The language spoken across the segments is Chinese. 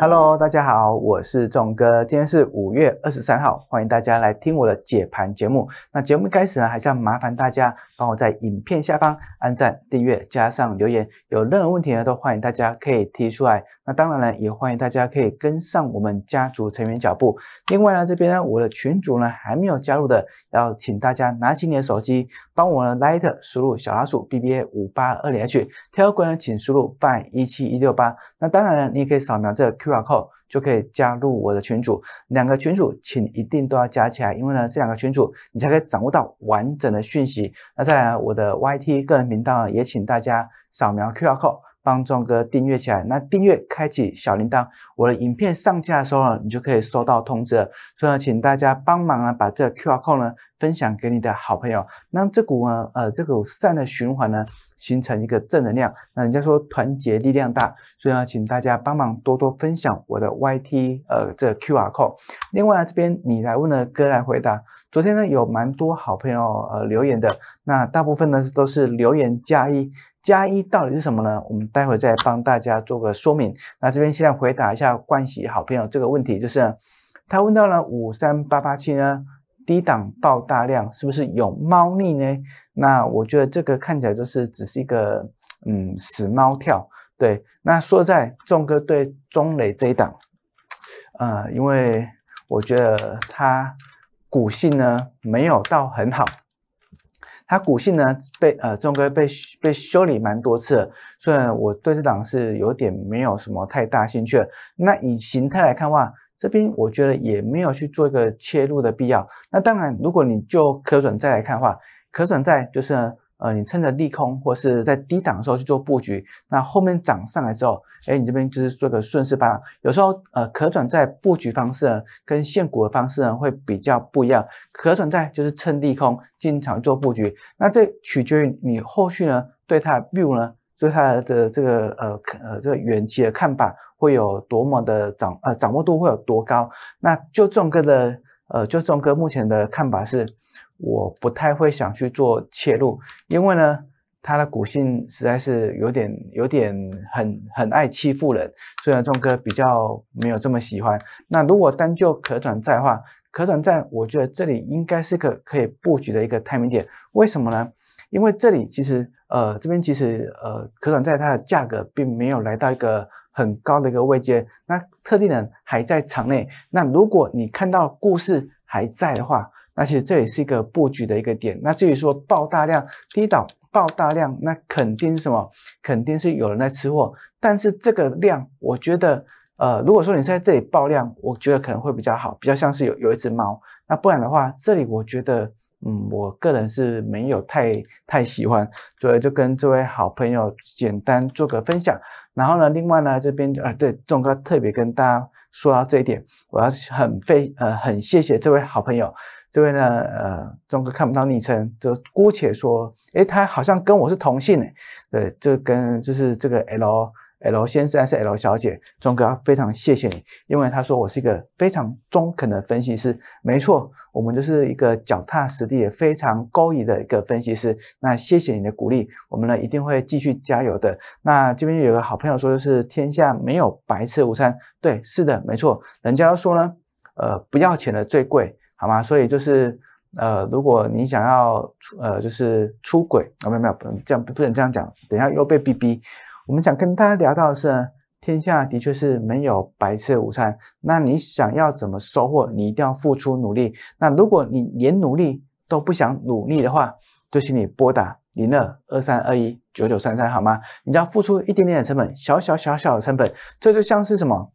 Hello，大家好，我是众哥，今天是五月二十三号，欢迎大家来听我的解盘节目。那节目开始呢，还是要麻烦大家帮我在影片下方按赞、订阅，加上留言。有任何问题呢，都欢迎大家可以提出来。那当然了，也欢迎大家可以跟上我们家族成员脚步。另外呢，这边呢，我的群主呢还没有加入的，要请大家拿起你的手机，帮我呢 light 输入小老鼠 bba 五八二零 h，跳关请输入 f i n e 一七一六八。那当然了，你也可以扫描这个 q。Q R code 就可以加入我的群组，两个群组请一定都要加起来，因为呢这两个群组你才可以掌握到完整的讯息。那在我的 Y T 个人频道也请大家扫描 Q R code。帮壮哥订阅起来，那订阅开启小铃铛，我的影片上架的时候呢，你就可以收到通知。所以呢，请大家帮忙啊，把这 QR code 呢分享给你的好朋友，让这股呢呃这股善的循环呢形成一个正能量。那人家说团结力量大，所以呢，请大家帮忙多多分享我的 YT 呃这个 QR code。另外呢，这边你来问的哥来回答。昨天呢有蛮多好朋友呃留言的，那大部分呢都是留言加一。加一到底是什么呢？我们待会再帮大家做个说明。那这边现在回答一下关系好朋友这个问题，就是他问到了五三八八七呢，低档爆大量是不是有猫腻呢？那我觉得这个看起来就是只是一个嗯死猫跳。对，那说在众哥对钟磊这一档，呃，因为我觉得他股性呢没有到很好。它股性呢被呃中哥被被修理蛮多次，所以我对这档是有点没有什么太大兴趣。那以形态来看的话，这边我觉得也没有去做一个切入的必要。那当然，如果你就可转债来看的话，可转债就是。呃，你趁着利空或是在低档的时候去做布局，那后面涨上来之后，哎，你这边就是做个顺势吧。有时候，呃，可转债布局方式呢，跟现股的方式呢，会比较不一样。可转债就是趁利空经常做布局，那这取决于你后续呢对它的 view 呢，对它的这个呃呃这个远期的看法会有多么的掌呃掌握度会有多高。那就众哥的呃，就众哥目前的看法是。我不太会想去做切入，因为呢，它的股性实在是有点有点很很爱欺负人，所以钟哥比较没有这么喜欢。那如果单就可转债的话，可转债我觉得这里应该是个可以布局的一个 timing 点，为什么呢？因为这里其实呃这边其实呃可转债它的价格并没有来到一个很高的一个位阶，那特定人还在场内，那如果你看到故事还在的话。那其实这里是一个布局的一个点。那至于说爆大量低档爆大量，那肯定是什么？肯定是有人在吃货。但是这个量，我觉得，呃，如果说你在这里爆量，我觉得可能会比较好，比较像是有有一只猫。那不然的话，这里我觉得，嗯，我个人是没有太太喜欢，所以就跟这位好朋友简单做个分享。然后呢，另外呢，这边呃，对，众哥特别跟大家。说到这一点，我要很非呃很谢谢这位好朋友，这位呢呃钟哥看不到昵称，就姑且说，哎，他好像跟我是同性诶，对，就跟就是这个 L。L 先生还是 L 小姐，钟哥非常谢谢你，因为他说我是一个非常中肯的分析师，没错，我们就是一个脚踏实地、非常高义的一个分析师。那谢谢你的鼓励，我们呢一定会继续加油的。那这边有个好朋友说，就是天下没有白吃午餐，对，是的，没错，人家说呢，呃，不要钱的最贵，好吗？所以就是呃，如果你想要出呃，就是出轨啊，没有没有，这样不不能这样讲，等下又被逼逼。我们想跟大家聊到的是，天下的确是没有白吃午餐。那你想要怎么收获？你一定要付出努力。那如果你连努力都不想努力的话，就请你拨打零二二三二一九九三三好吗？你只要付出一点点的成本，小小小小的成本，这就像是什么？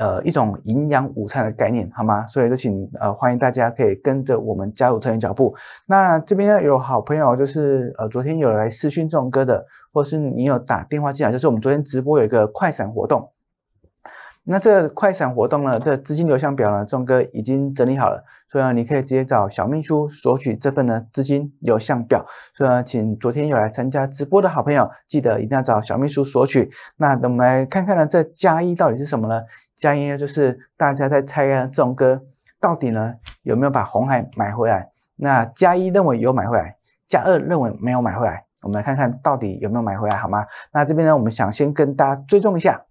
呃，一种营养午餐的概念，好吗？所以就请呃，欢迎大家可以跟着我们加入成员脚步。那这边有好朋友，就是呃，昨天有来私讯种歌的，或是你有打电话进来，就是我们昨天直播有一个快闪活动。那这快闪活动呢？这资金流向表呢？钟哥已经整理好了，所以呢，你可以直接找小秘书索取这份呢资金流向表。所以呢，请昨天有来参加直播的好朋友，记得一定要找小秘书索取。那我们来看看呢，这加一到底是什么呢？加一呢，就是大家在猜啊，钟哥到底呢有没有把红海买回来？那加一认为有买回来，加二认为没有买回来。我们来看看到底有没有买回来，好吗？那这边呢，我们想先跟大家追踪一下。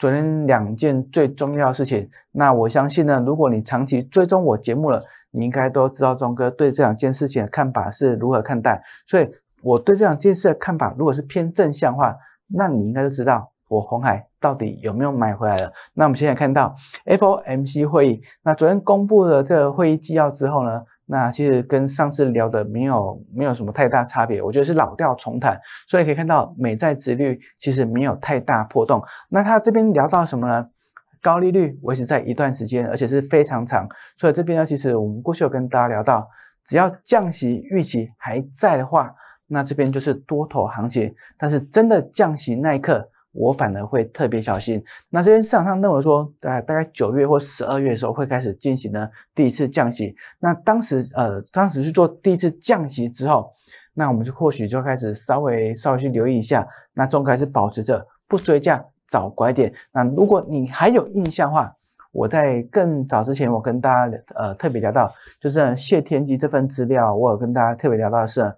昨天两件最重要的事情，那我相信呢，如果你长期追踪我节目了，你应该都知道钟哥对这两件事情的看法是如何看待。所以我对这两件事的看法，如果是偏正向的话，那你应该就知道我红海到底有没有买回来了。那我们现在看到 Apple MC 会议，那昨天公布了这个会议纪要之后呢？那其实跟上次聊的没有没有什么太大差别，我觉得是老调重弹，所以可以看到美债值率其实没有太大破动。那他这边聊到什么呢？高利率维持在一段时间，而且是非常长。所以这边呢，其实我们过去有跟大家聊到，只要降息预期还在的话，那这边就是多头行情。但是真的降息那一刻，我反而会特别小心。那这边市场上认为说，在大概九月或十二月的时候会开始进行呢第一次降息。那当时呃，当时去做第一次降息之后，那我们就或许就开始稍微稍微去留意一下。那中概是保持着不追价找拐点。那如果你还有印象的话，我在更早之前我跟大家呃特别聊到，就是谢天机这份资料，我有跟大家特别聊到是，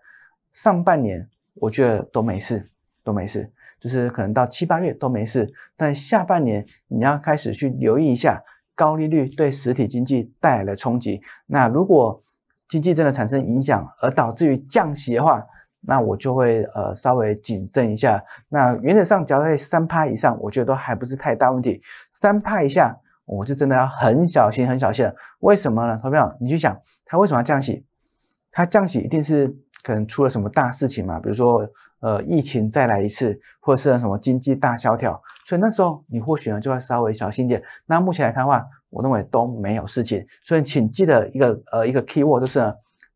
上半年我觉得都没事，都没事。就是可能到七八月都没事，但下半年你要开始去留意一下高利率对实体经济带来的冲击。那如果经济真的产生影响，而导致于降息的话，那我就会呃稍微谨慎一下。那原则上，只要在三趴以上，我觉得都还不是太大问题。三趴以下，我就真的要很小心、很小心了。为什么呢？投票，你去想，他为什么要降息？他降息一定是。可能出了什么大事情嘛？比如说，呃，疫情再来一次，或者是什么经济大萧条，所以那时候你或许呢就要稍微小心点。那目前来看的话，我认为都没有事情，所以请记得一个呃一个 key word 就是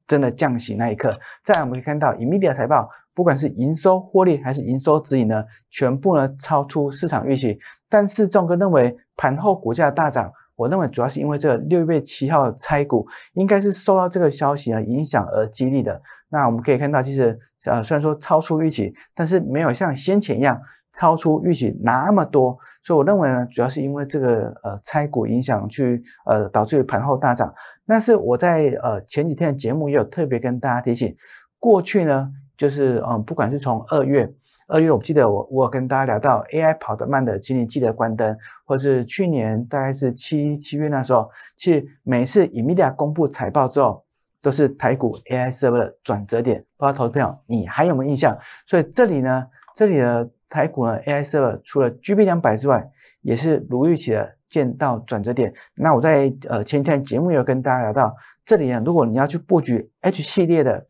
真的降息那一刻。再我们可以看到，imedia 财报不管是营收获利还是营收指引呢，全部呢超出市场预期。但是众哥认为盘后股价大涨。我认为主要是因为这个六月七号拆股，应该是受到这个消息啊影响而激励的。那我们可以看到，其实呃虽然说超出预期，但是没有像先前一样超出预期那么多。所以我认为呢，主要是因为这个呃拆股影响去呃导致盘后大涨。但是我在呃前几天的节目也有特别跟大家提醒，过去呢就是嗯不管是从二月。二月，我记得我我跟大家聊到 AI 跑得慢的，请你记得关灯。或是去年大概是七七月那时候，其每一次以 i 亚公布财报之后，都是台股 AI server 的转折点。不知道投资朋友你还有没有印象？所以这里呢，这里的台股呢 AI server 除了 GB 两百之外，也是如预期的见到转折点。那我在呃前天节目有跟大家聊到，这里呢，如果你要去布局 H 系列的。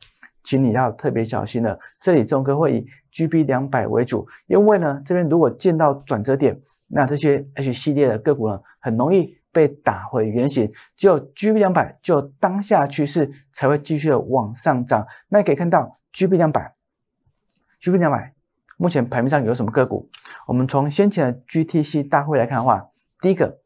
请你要特别小心了，这里中哥会以 G B 两百为主，因为呢，这边如果见到转折点，那这些 H 系列的个股呢，很容易被打回原形，只有 G B 两百，就当下趋势才会继续的往上涨。那可以看到 G B 两百，G B 两百目前盘面上有什么个股？我们从先前的 G T C 大会来看的话，第一个。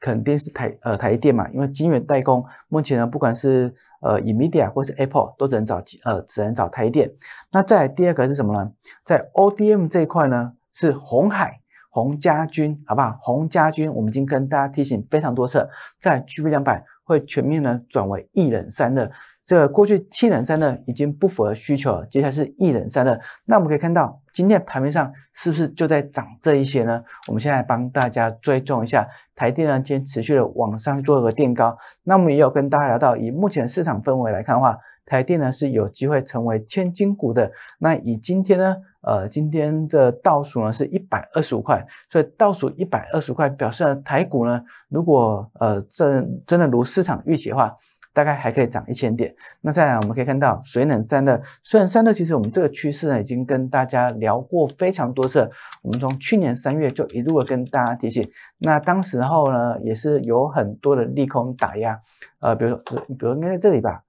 肯定是台呃台电嘛，因为晶圆代工目前呢，不管是呃以 Media 或是 Apple，都只能找呃只能找台电。那再来第二个是什么呢？在 ODM 这一块呢，是红海红家军，好不好？红家军，我们已经跟大家提醒非常多次，在 GB 两百会全面呢转为一冷三热。这过去七冷三热已经不符合需求了，接下来是一冷三热。那我们可以看到，今天盘面上是不是就在涨这一些呢？我们现在帮大家追踪一下台电呢，今天持续的往上做一个垫高。那我们也有跟大家聊到，以目前市场氛围来看的话，台电呢是有机会成为千金股的。那以今天呢，呃，今天的倒数呢是一百二十五块，所以倒数一百二十块表示呢，台股呢，如果呃真真的如市场预期的话。大概还可以涨一千点。那再来，我们可以看到水冷散热，虽然散热其实我们这个趋势呢，已经跟大家聊过非常多次。我们从去年三月就一路跟大家提醒。那当时候呢，也是有很多的利空打压，呃，比如说，比如应该在这里吧，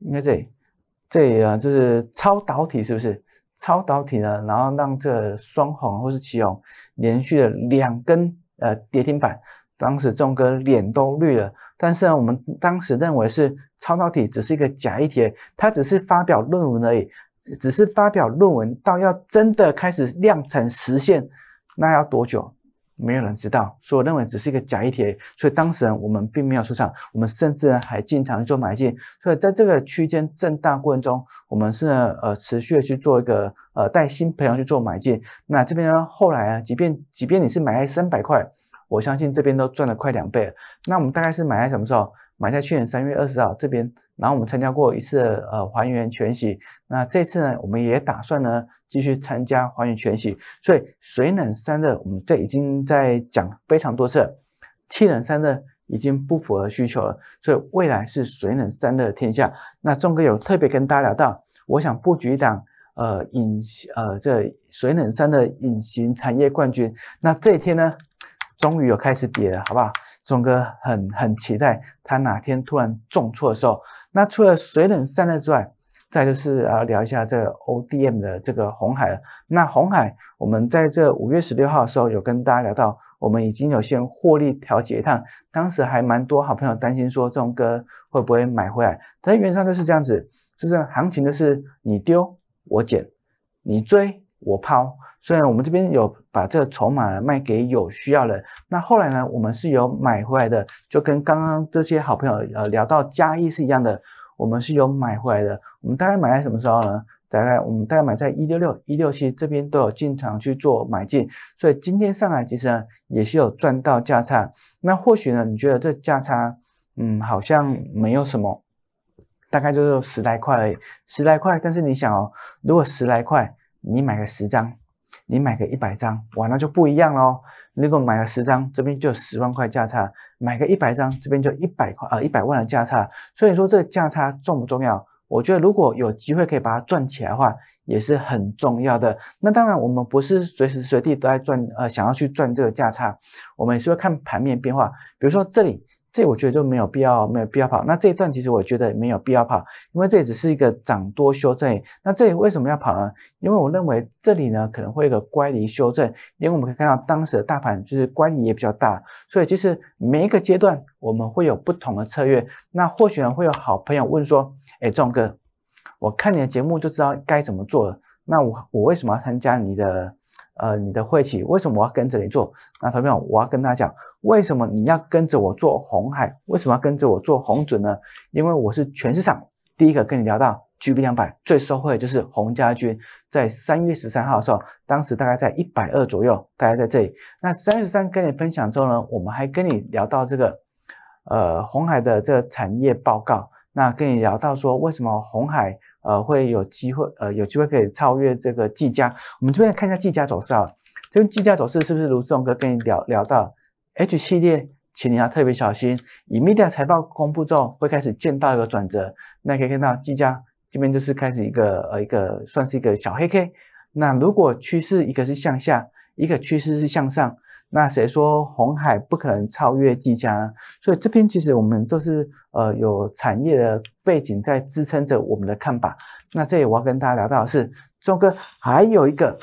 应该这里，这里啊，就是超导体是不是？超导体呢，然后让这双红或是奇红连续的两根呃跌停板，当时钟哥脸都绿了。但是呢，我们当时认为是超导体只是一个假议题，它只是发表论文而已，只是发表论文。到要真的开始量产实现，那要多久？没有人知道。所以我认为只是一个假议题，所以当时我们并没有出场，我们甚至还进场去做买进。所以在这个区间震荡过程中，我们是呃持续的去做一个呃带薪培养去做买进。那这边呢，后来啊，即便即便你是买在三百块。我相信这边都赚了快两倍了。那我们大概是买在什么时候？买在去年三月二十号这边。然后我们参加过一次呃还原全息，那这次呢，我们也打算呢继续参加还原全息，所以水冷散热，我们这已经在讲非常多次。气冷散热已经不符合需求了，所以未来是水冷散热天下。那钟哥有特别跟大家聊到，我想布局一档呃隐呃这水冷散热隐形产业冠军。那这一天呢？终于有开始跌了，好不好？钟哥很很期待他哪天突然重挫的时候。那除了水冷散热之外，再就是啊聊一下这个 O D M 的这个红海了。那红海，我们在这五月十六号的时候有跟大家聊到，我们已经有先获利调节一趟。当时还蛮多好朋友担心说，钟哥会不会买回来？但原则上就是这样子，就是行情的是你丢我捡，你追。我抛，虽然我们这边有把这个筹码卖给有需要人，那后来呢，我们是有买回来的，就跟刚刚这些好朋友呃聊到加一是一样的，我们是有买回来的。我们大概买在什么时候呢？大概我们大概买在一六六、一六七这边都有进场去做买进，所以今天上来其实呢也是有赚到价差。那或许呢，你觉得这价差嗯好像没有什么，大概就是十来块，而已，十来块。但是你想哦，如果十来块。你买个十张，你买个一百张，哇，那就不一样喽。你如果买个十张，这边就十万块价差；买个一百张，这边就一百块呃一百万的价差。所以说这个价差重不重要？我觉得如果有机会可以把它赚起来的话，也是很重要的。那当然，我们不是随时随地都在赚呃想要去赚这个价差，我们是要看盘面变化。比如说这里。这我觉得就没有必要，没有必要跑。那这一段其实我觉得没有必要跑，因为这也只是一个涨多修正。那这里为什么要跑呢？因为我认为这里呢可能会有个乖离修正，因为我们可以看到当时的大盘就是乖离也比较大。所以其实每一个阶段我们会有不同的策略。那或许呢会有好朋友问说：“哎，壮哥，我看你的节目就知道该怎么做，了，那我我为什么要参加你的？”呃，你的晦气，为什么我要跟着你做？那同样，我要跟他讲，为什么你要跟着我做红海？为什么要跟着我做红准呢？因为我是全市场第一个跟你聊到 G B 两百最收获的就是洪家军，在三月十三号的时候，当时大概在一百二左右，大概在这里。那三月十三跟你分享之后呢，我们还跟你聊到这个，呃，红海的这个产业报告。那跟你聊到说，为什么红海？呃，会有机会，呃，有机会可以超越这个计价。我们这边看一下计价走势啊，这边计价走势是不是如宋哥跟你聊聊到 H 系列，请你要特别小心。以 Media 财报公布之后，会开始见到一个转折。那可以看到计价这边就是开始一个呃一个算是一个小黑 K。那如果趋势一个是向下，一个趋势是向上。那谁说红海不可能超越技嘉？所以这边其实我们都是呃有产业的背景在支撑着我们的看法。那这里我要跟大家聊到的是，周哥还有一个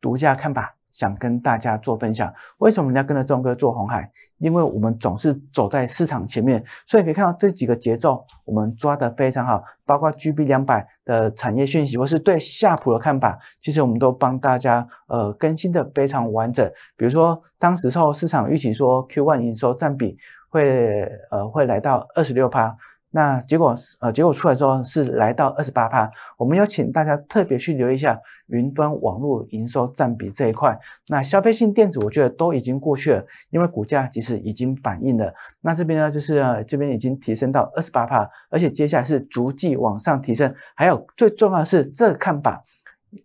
独家看法。想跟大家做分享，为什么人家要跟着钟哥做红海？因为我们总是走在市场前面，所以可以看到这几个节奏，我们抓得非常好。包括 G B 两百的产业讯息，或是对夏普的看法，其实我们都帮大家呃更新的非常完整。比如说，当时候市场预期说 Q1 营收占比会呃会来到二十六趴。那结果，呃，结果出来之后是来到二十八帕。我们邀请大家特别去留意一下云端网络营收占比这一块。那消费性电子我觉得都已经过去了，因为股价其实已经反映了。那这边呢，就是这边已经提升到二十八帕，而且接下来是逐季往上提升。还有最重要的是，这个看法，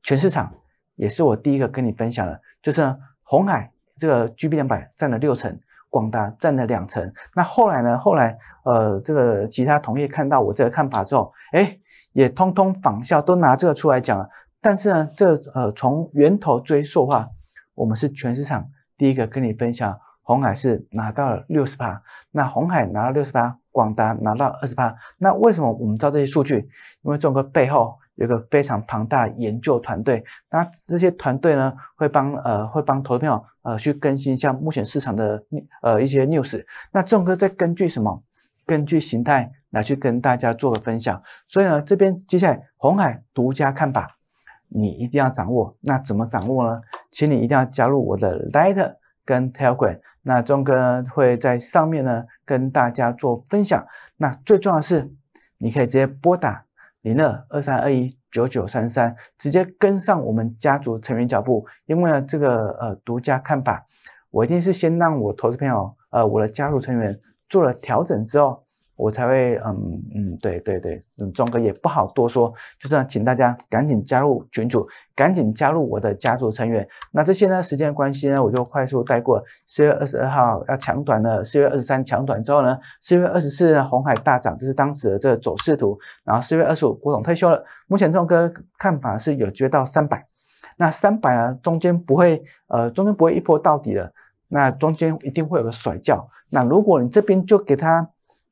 全市场也是我第一个跟你分享的，就是呢，红海这个 G B 两百占了六成。广达占了两成，那后来呢？后来呃，这个其他同业看到我这个看法之后，哎，也通通仿效，都拿这个出来讲了。但是呢，这呃，从源头追溯的话，我们是全市场第一个跟你分享，红海是拿到了六十趴，那红海拿到六十趴，广达拿到二十趴。那为什么我们知道这些数据？因为这个背后有个非常庞大研究团队，那这些团队呢，会帮呃，会帮投票。呃，去更新一下目前市场的呃一些 news，那钟哥再根据什么？根据形态来去跟大家做个分享。所以呢，这边接下来红海独家看法，你一定要掌握。那怎么掌握呢？请你一定要加入我的 light 跟 telegram，那钟哥会在上面呢跟大家做分享。那最重要的是，你可以直接拨打零二二三二一。九九三三，直接跟上我们家族成员脚步，因为呢，这个呃独家看法，我一定是先让我投资朋友，呃，我的家族成员做了调整之后。我才会嗯嗯对对对，嗯庄哥也不好多说，就是请大家赶紧加入群组，赶紧加入我的家族成员。那这些呢时间关系呢，我就快速带过。四月二十二号要抢短了，四月二十三抢短之后呢，四月二十四红海大涨，这是当时的这个走势图。然后四月二十五郭总退休了，目前庄哥看法是有追到三百。那三百呢，中间不会呃中间不会一波到底的，那中间一定会有个甩掉。那如果你这边就给他。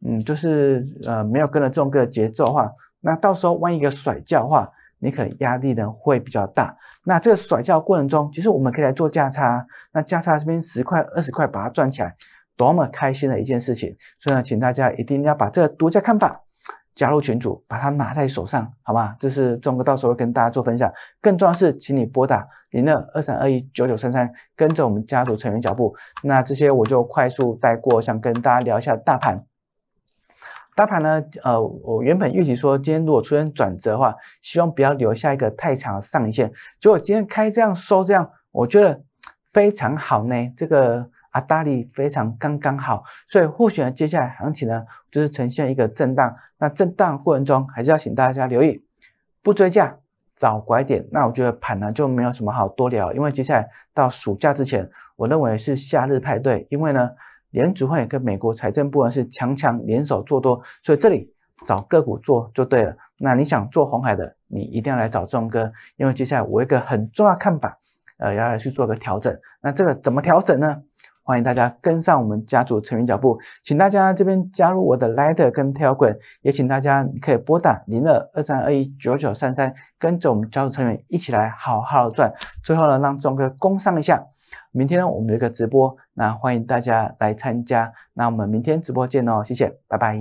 嗯，就是呃，没有跟着重哥的节奏的话，那到时候万一一个甩的话，你可能压力呢会比较大。那这个甩叫过程中，其实我们可以来做价差，那价差这边十块、二十块把它赚起来，多么开心的一件事情！所以呢，请大家一定要把这个独家看法加入群组，把它拿在手上，好吧？这是钟哥到时候跟大家做分享。更重要是，请你拨打零二二三二一九九三三，跟着我们家族成员脚步。那这些我就快速带过，想跟大家聊一下大盘。大盘呢？呃，我原本预期说，今天如果出现转折的话，希望不要留下一个太长的上影线。结果今天开这样收这样，我觉得非常好呢。这个压利非常刚刚好，所以或许呢，接下来行情呢，就是呈现一个震荡。那震荡过程中，还是要请大家留意，不追价，找拐点。那我觉得盘呢，就没有什么好多聊，因为接下来到暑假之前，我认为是夏日派对，因为呢。联储会跟美国财政部是强强联手做多，所以这里找个股做就对了。那你想做红海的，你一定要来找众哥，因为接下来我一个很重要看法，呃，要来去做个调整。那这个怎么调整呢？欢迎大家跟上我们家族成员脚步，请大家这边加入我的 Lighter 跟 t e g e r 也请大家可以拨打零二二三二一九九三三，跟着我们家族成员一起来好好赚。最后呢，让钟哥工上一下。明天呢，我们有一个直播，那欢迎大家来参加。那我们明天直播见哦，谢谢，拜拜。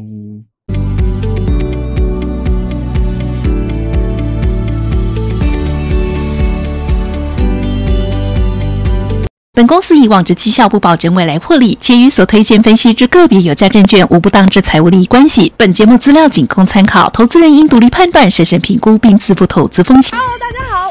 本公司以往之绩效不保证未来获利，且与所推荐分析之个别有价证券无不当之财务利益关系。本节目资料仅供参考，投资人应独立判断、审慎评估并自负投资风险。Hello，大家。